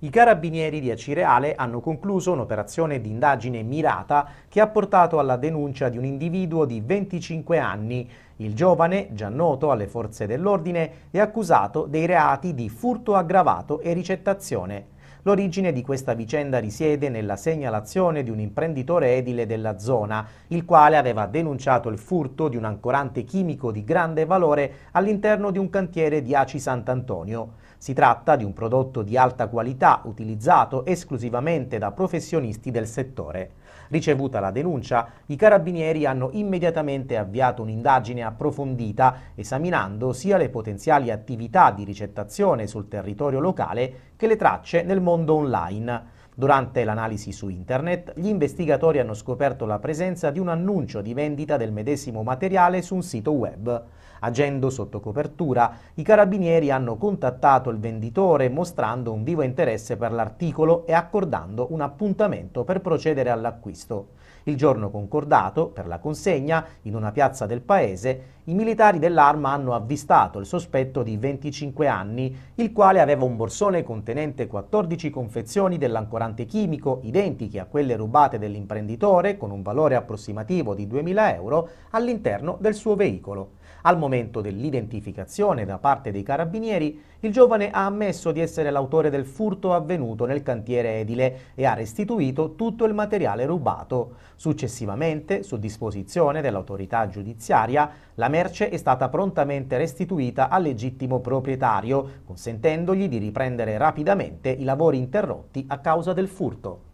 I carabinieri di Acireale hanno concluso un'operazione di indagine mirata che ha portato alla denuncia di un individuo di 25 anni. Il giovane, già noto alle forze dell'ordine, è accusato dei reati di furto aggravato e ricettazione. L'origine di questa vicenda risiede nella segnalazione di un imprenditore edile della zona, il quale aveva denunciato il furto di un ancorante chimico di grande valore all'interno di un cantiere di Aci Sant'Antonio. Si tratta di un prodotto di alta qualità utilizzato esclusivamente da professionisti del settore. Ricevuta la denuncia, i carabinieri hanno immediatamente avviato un'indagine approfondita, esaminando sia le potenziali attività di ricettazione sul territorio locale che le tracce nel mondo mondo online Durante l'analisi su internet, gli investigatori hanno scoperto la presenza di un annuncio di vendita del medesimo materiale su un sito web. Agendo sotto copertura, i carabinieri hanno contattato il venditore mostrando un vivo interesse per l'articolo e accordando un appuntamento per procedere all'acquisto. Il giorno concordato, per la consegna, in una piazza del paese, i militari dell'arma hanno avvistato il sospetto di 25 anni, il quale aveva un borsone contenente 14 confezioni dell'ancorato colorante chimico identiche a quelle rubate dell'imprenditore con un valore approssimativo di 2.000 euro all'interno del suo veicolo. Al momento dell'identificazione da parte dei carabinieri, il giovane ha ammesso di essere l'autore del furto avvenuto nel cantiere edile e ha restituito tutto il materiale rubato. Successivamente, su disposizione dell'autorità giudiziaria, la merce è stata prontamente restituita al legittimo proprietario, consentendogli di riprendere rapidamente i lavori interrotti a causa del furto.